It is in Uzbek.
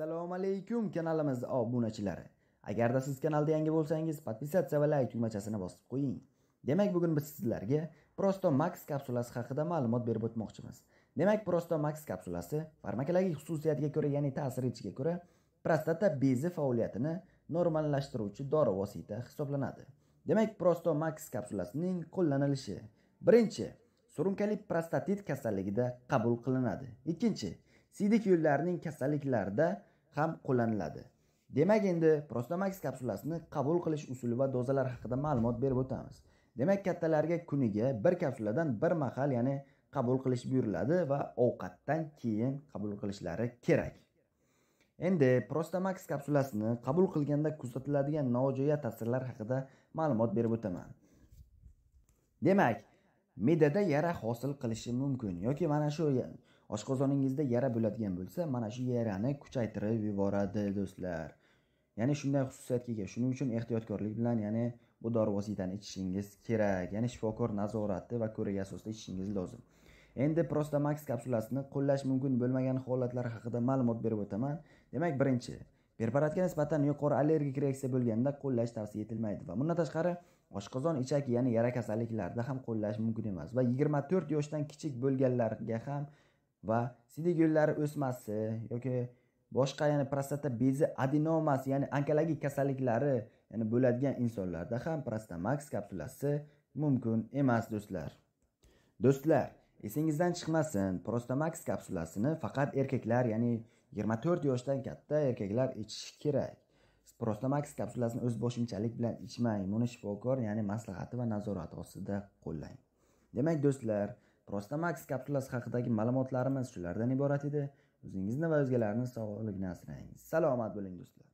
assalomu alaykum kanalimiz obunachilari agarda siz kanalda yangi bo'lsangiz podpisatsiya va layk tugmachasini bosib qo'ying demak bugun biz sizlarga prosto max kapsulasi haqida ma'lumot berib o'tmoqchimiz demak prosto max kapsulasi farmakologik xususiyatiga ko'ra ya'ni ta'sir etishiga ko'ra prostata bezi faoliyatini normallashtiruvchi dori vosita hisoblanadi demak prosto max kapsulasining qo'llanilishi birinchi surunkali prostatit kasalligida qabul qilinadi ikkinchi siydik yo'llarining kasalliklarida ham qo'llaniladi demak endi prostamax kapsulasini qabul qilish usuli va dozalar haqida ma'lumot berib o'tamiz demak kattalarga kuniga bir kapsuladan bir mahal ya'ni qabul qilish buyuriladi va ovqatdan keyin qabul qilishlari kerak endi prostamax kapsulasini qabul qilganda kuzatiladigan nojo'ya ta'sirlar haqida ma'lumot berib o'taman demak me'dada yara hosil qilishi mumkin yoki mana shu oshqozoningizda yara bo'ladigan bo'lsa mana shu yarani kuchaytirib yuboradi do'stlar ya'ni shunday xususiyatga ega shuning uchun ehtiyotkorlik bilan ya'ni bu dori vositani ichishingiz kerak ya'ni shifokor nazorati va ko'rigi asosida ichishingiz lozim endi prostamax kapsulasini qo'llash mumkin bo'lmagan holatlar haqida ma'lumot berib o'taman demak birinchi preparatga nisbatan yuqori allergik reaksiya bo'lganda qo'llash tavsiya etilmaydi va bundan tashqari oshqozon ichak ya'ni yara kasalliklarida ham qo'llash mumkin emas va 24 yoshdan kichik bo'lganlarga ham va siydik yo'llari o'smasi yoki boshqa ya'ni prostata bezi adenomasi ya'ni onkologik kasalliklari ya'ni bo'ladigan insonlarda ham prostamax kapsulasi mumkin emas do'stlar do'stlar esingizdan chiqmasin prostamax kapsulasini faqat erkaklar ya'ni 24 yoshdan katta erkaklar ichishi kerak prostamax kapsulasini o'z boshimchalik bilan ichmang buni shifokor ya'ni maslahati va nazorati ostida qo'llang demak do'stlar Prostamax kapsulasi haqidagi ma'lumotlarimiz shulardan iborat edi. O'zingizni va o'zgalarni sog'lig'ini asrang. Salomat bo'ling do'stlar.